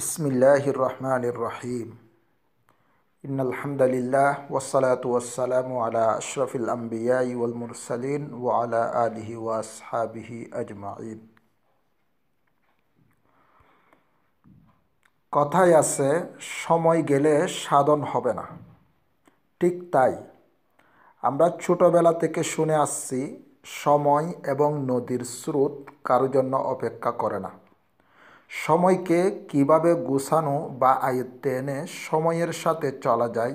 بسم الله الرحمن الرحيم إن الحمد لله والصلاة والسلام على أشرف الأنبياء والمرسلين وعلى آله وأصحابه أجمعين কথায় আছে সময় গেলে সাধন হবে না ঠিক তাই আমরা ছোটোবেলা থেকে শুনে আসছি সময় এবং নদীর স্রোত কারো জন্য অপেক্ষা করে না সময়কে কিভাবে গোছানো বা আয়ত্তে এনে সময়ের সাথে চলা যায়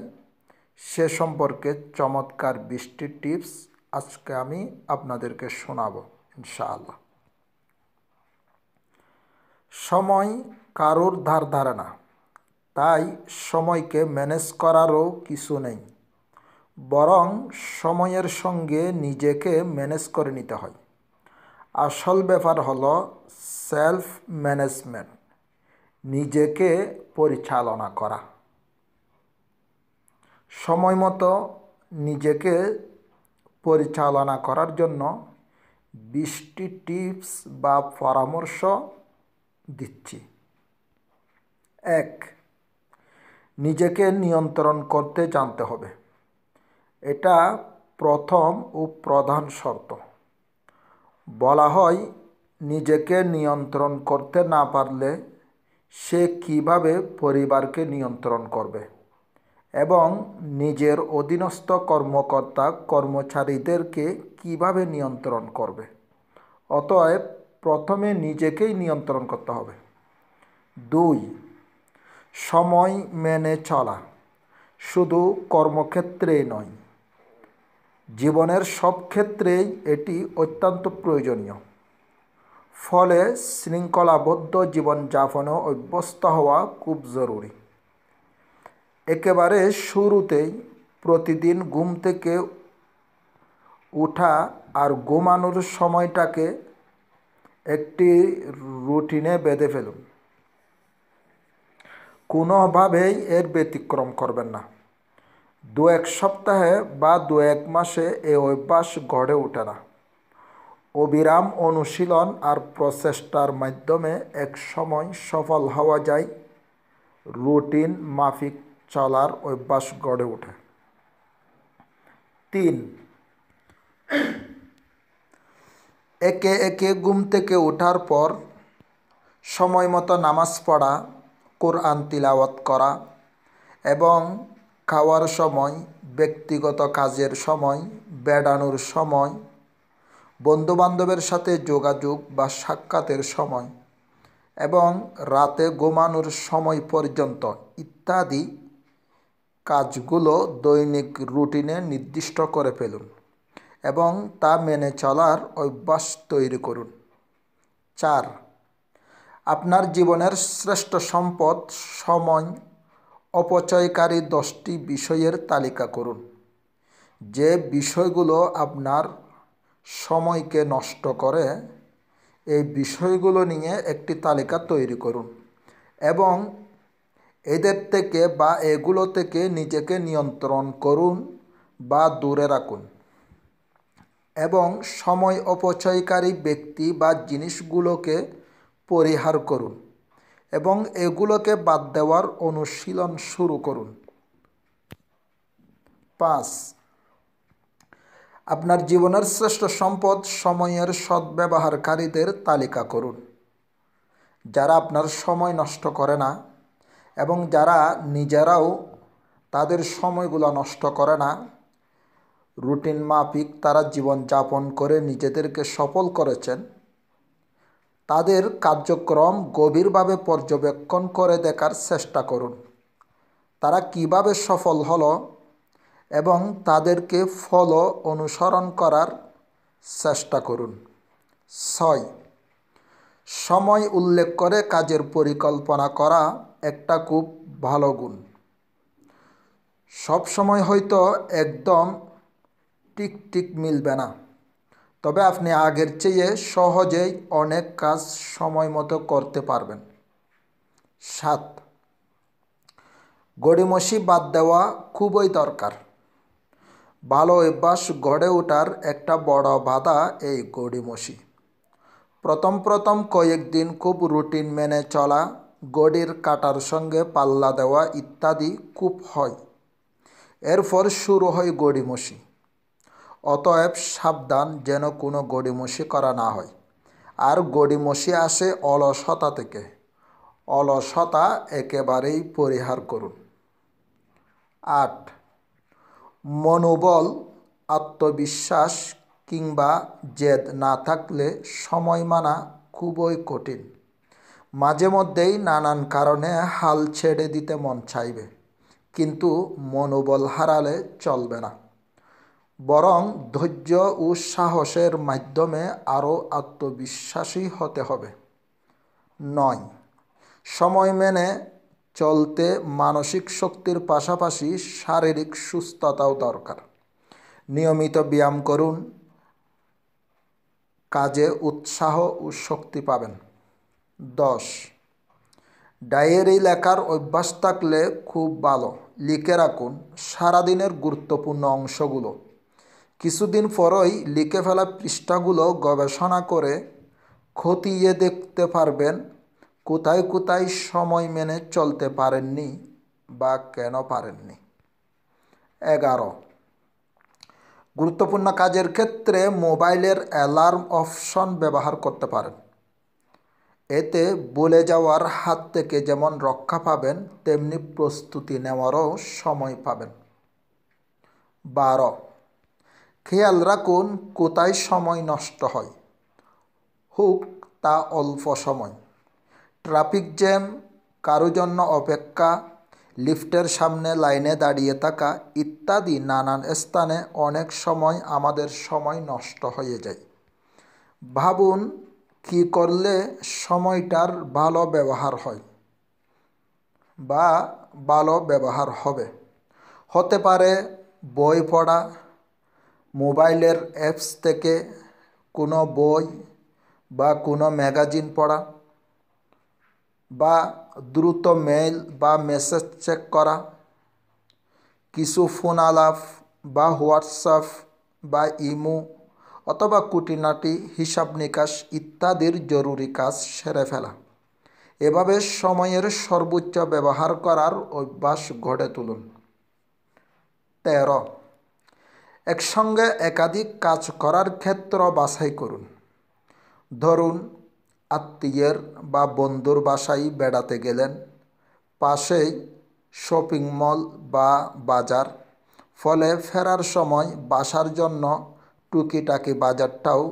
সে সম্পর্কে চমৎকার বৃষ্টি টিপস আজকে আমি আপনাদেরকে শোনাব ইনশাআল্লাহ সময় কারোর ধার ধারে না তাই সময়কে ম্যানেজ করারও কিছু নেই বরং সময়ের সঙ্গে নিজেকে ম্যানেজ করে নিতে হয় আসল ব্যাপার হলো সেলফ ম্যানেজমেন্ট নিজেকে পরিচালনা করা সময় মতো নিজেকে পরিচালনা করার জন্য বিশটি টিপস বা পরামর্শ দিচ্ছি এক নিজেকে নিয়ন্ত্রণ করতে জানতে হবে এটা প্রথম ও প্রধান শর্ত বলা হয় নিজেকে নিয়ন্ত্রণ করতে না পারলে সে কিভাবে পরিবারকে নিয়ন্ত্রণ করবে এবং নিজের অধীনস্থ কর্মকর্তা কর্মচারীদেরকে কিভাবে নিয়ন্ত্রণ করবে অতএব প্রথমে নিজেকেই নিয়ন্ত্রণ করতে হবে দুই সময় মেনে চলা শুধু কর্মক্ষেত্রেই নয় জীবনের সব ক্ষেত্রেই এটি অত্যন্ত প্রয়োজনীয় ফলে শৃঙ্খলাবদ্ধ জীবনযাপনও অভ্যস্ত হওয়া খুব জরুরি একেবারে শুরুতেই প্রতিদিন ঘুম থেকে ওঠা আর ঘুমানোর সময়টাকে একটি রুটিনে বেঁধে ফেলুন কোনোভাবেই এর ব্যতিক্রম করবেন না দু এক সপ্তাহে বা দু এক মাসে এ অভ্যাস গড়ে ওঠে না অবিরাম অনুশীলন আর প্রচেষ্টার মাধ্যমে এক সময় সফল হওয়া যায় রুটিন মাফিক চলার অভ্যাস গড়ে ওঠে তিন একে একে ঘুম থেকে ওঠার পর সময় মতো নামাজ পড়া কোরআন তিলাওয়াত করা এবং খাওয়ার সময় ব্যক্তিগত কাজের সময় বেড়ানোর সময় বন্ধুবান্ধবের সাথে যোগাযোগ বা সাক্ষাতের সময় এবং রাতে ঘুমানোর সময় পর্যন্ত ইত্যাদি কাজগুলো দৈনিক রুটিনে নির্দিষ্ট করে ফেলুন এবং তা মেনে চলার অভ্যাস তৈরি করুন চার আপনার জীবনের শ্রেষ্ঠ সম্পদ সময় অপচয়কারী দশটি বিষয়ের তালিকা করুন যে বিষয়গুলো আপনার সময়কে নষ্ট করে এই বিষয়গুলো নিয়ে একটি তালিকা তৈরি করুন এবং এদের থেকে বা এগুলো থেকে নিজেকে নিয়ন্ত্রণ করুন বা দূরে রাখুন এবং সময় অপচয়কারী ব্যক্তি বা জিনিসগুলোকে পরিহার করুন এবং এগুলোকে বাদ দেওয়ার অনুশীলন শুরু করুন পাঁচ আপনার জীবনের শ্রেষ্ঠ সম্পদ সময়ের সদ্ব্যবহারকারীদের তালিকা করুন যারা আপনার সময় নষ্ট করে না এবং যারা নিজেরাও তাদের সময়গুলো নষ্ট করে না রুটিন মাফিক তারা জীবন করে নিজেদেরকে সফল করেছেন তাদের কার্যক্রম গভীরভাবে পর্যবেক্ষণ করে দেখার চেষ্টা করুন তারা কিভাবে সফল হল এবং তাদেরকে ফলো অনুসরণ করার চেষ্টা করুন ছয় সময় উল্লেখ করে কাজের পরিকল্পনা করা একটা খুব ভালো গুণ সব সময় হয়তো একদম টিকটিক মিলবে না তবে আপনি আগের চেয়ে সহজেই অনেক কাজ সময় মতো করতে পারবেন সাত গড়িমসি বাদ দেওয়া খুবই দরকার ভালো অভ্যাস গড়ে ওঠার একটা বড় বাধা এই গড়িমসি প্রথম প্রথম কয়েকদিন খুব রুটিন মেনে চলা গড়ির কাটার সঙ্গে পাল্লা দেওয়া ইত্যাদি খুব হয় এরপর শুরু হয় গড়িমসি অতএব সাবধান যেন কোনো গড়িমসি করা না হয় আর গড়িমসি আসে অলসতা থেকে অলসতা একেবারেই পরিহার করুন আট মনোবল আত্মবিশ্বাস কিংবা জেদ না থাকলে সময় মানা খুবই কঠিন মাঝে মধ্যেই নানান কারণে হাল ছেড়ে দিতে মন চাইবে কিন্তু মনোবল হারালে চলবে না বরং ধৈর্য ও সাহসের মাধ্যমে আরও আত্মবিশ্বাসী হতে হবে নয় সময় মেনে চলতে মানসিক শক্তির পাশাপাশি শারীরিক সুস্থতাও দরকার নিয়মিত ব্যায়াম করুন কাজে উৎসাহ ও শক্তি পাবেন দশ ডায়েরি লেখার অভ্যাস থাকলে খুব ভালো লিখে রাখুন সারাদিনের গুরুত্বপূর্ণ অংশগুলো কিছুদিন পরই লিখে ফেলা পৃষ্ঠাগুলো গবেষণা করে খতিয়ে দেখতে পারবেন কোথায় কোথায় সময় মেনে চলতে পারেননি বা কেন পারেননি এগারো গুরুত্বপূর্ণ কাজের ক্ষেত্রে মোবাইলের অ্যালার্ম অপশন ব্যবহার করতে পারেন এতে বলে যাওয়ার হাত থেকে যেমন রক্ষা পাবেন তেমনি প্রস্তুতি নেওয়ারও সময় পাবেন বারো খেয়াল রাখুন কোথায় সময় নষ্ট হয় হোক তা অল্প সময় ট্রাফিক জ্যাম কারো জন্য অপেক্ষা লিফটের সামনে লাইনে দাঁড়িয়ে থাকা ইত্যাদি নানান স্থানে অনেক সময় আমাদের সময় নষ্ট হয়ে যায় ভাবুন কি করলে সময়টার ভালো ব্যবহার হয় বা ভালো ব্যবহার হবে হতে পারে বই পড়া মোবাইলের অ্যাপস থেকে কোনো বই বা কোনো ম্যাগাজিন পড়া বা দ্রুত মেইল বা মেসেজ চেক করা কিছু ফোন আলাপ বা হোয়াটসঅ্যাপ বা ইমো অথবা কুটিনাটি হিসাব নিকাশ ইত্যাদির জরুরি কাজ সেরে ফেলা এভাবে সময়ের সর্বোচ্চ ব্যবহার করার অভ্যাস গড়ে তুলুন তেরো একসঙ্গে একাধিক কাজ করার ক্ষেত্র বাছাই করুন ধরুন আত্মীয়ের বা বন্ধুর বাসায় বেড়াতে গেলেন পাশেই শপিং মল বা বাজার ফলে ফেরার সময় বাসার জন্য টুকিটাকি বাজারটাও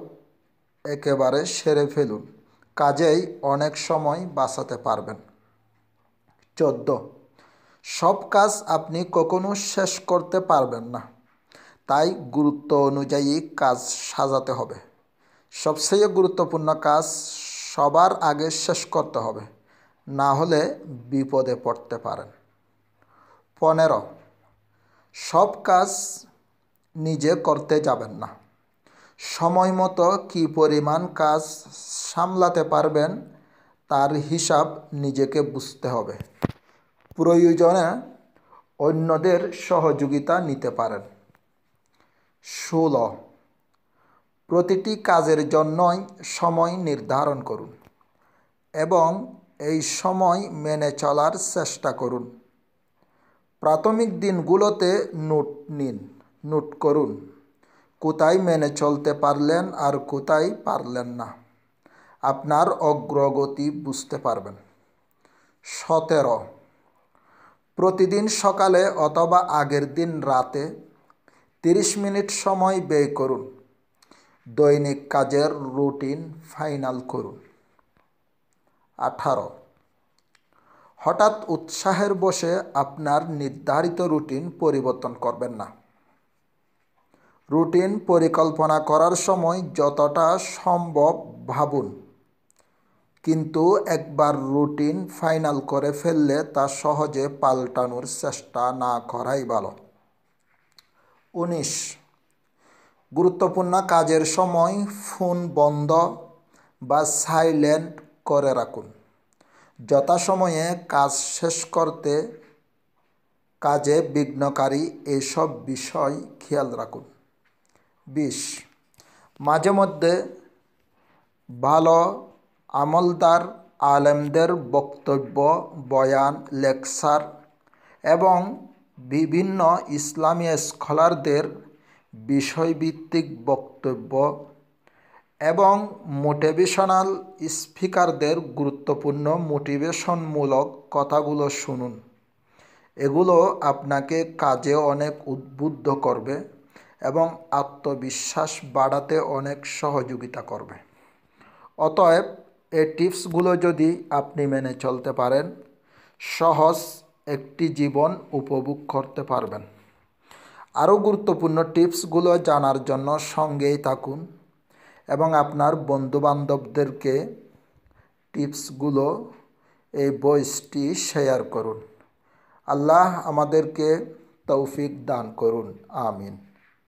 একেবারে সেরে ফেলুন কাজেই অনেক সময় বাঁচাতে পারবেন চোদ্দ সব কাজ আপনি কখনো শেষ করতে পারবেন না তাই গুরুত্ব অনুযায়ী কাজ সাজাতে হবে সবচেয়ে গুরুত্বপূর্ণ কাজ সবার আগে শেষ করতে হবে না হলে বিপদে পড়তে পারেন পনেরো সব কাজ নিজে করতে যাবেন না সময় মতো কী পরিমাণ কাজ সামলাতে পারবেন তার হিসাব নিজেকে বুঝতে হবে প্রয়োজনে অন্যদের সহযোগিতা নিতে পারেন ষোলো প্রতিটি কাজের জন্যই সময় নির্ধারণ করুন এবং এই সময় মেনে চলার চেষ্টা করুন প্রাথমিক দিনগুলোতে নোট নিন নোট করুন কোথায় মেনে চলতে পারলেন আর কোথায় পারলেন না আপনার অগ্রগতি বুঝতে পারবেন সতেরো প্রতিদিন সকালে অথবা আগের দিন রাতে তিরিশ মিনিট সময় ব্যয় করুন দৈনিক কাজের রুটিন ফাইনাল করুন আঠারো হঠাৎ উৎসাহের বসে আপনার নির্ধারিত রুটিন পরিবর্তন করবেন না রুটিন পরিকল্পনা করার সময় যতটা সম্ভব ভাবুন কিন্তু একবার রুটিন ফাইনাল করে ফেললে তা সহজে পাল্টানোর চেষ্টা না করাই ভালো উনিশ গুরুত্বপূর্ণ কাজের সময় ফোন বন্ধ বা সাইলেন্ট করে রাখুন যথাসময়ে কাজ শেষ করতে কাজে বিঘ্নকারী এইসব বিষয় খেয়াল রাখুন বিশ মাঝে মধ্যে ভালো আমলদার আলেমদের বক্তব্য বয়ান লেকচার এবং বিভিন্ন ইসলামী স্কলারদের বিষয়ভিত্তিক বক্তব্য এবং মোটিভেশনাল স্পিকারদের গুরুত্বপূর্ণ মোটিভেশনমূলক কথাগুলো শুনুন এগুলো আপনাকে কাজে অনেক উদ্বুদ্ধ করবে এবং আত্মবিশ্বাস বাড়াতে অনেক সহযোগিতা করবে অতএব এই টিপসগুলো যদি আপনি মেনে চলতে পারেন সহজ একটি জীবন উপভোগ করতে পারবেন আরও গুরুত্বপূর্ণ টিপসগুলো জানার জন্য সঙ্গেই থাকুন এবং আপনার বন্ধুবান্ধবদেরকে টিপসগুলো এই বইসটি শেয়ার করুন আল্লাহ আমাদেরকে তৌফিক দান করুন আমিন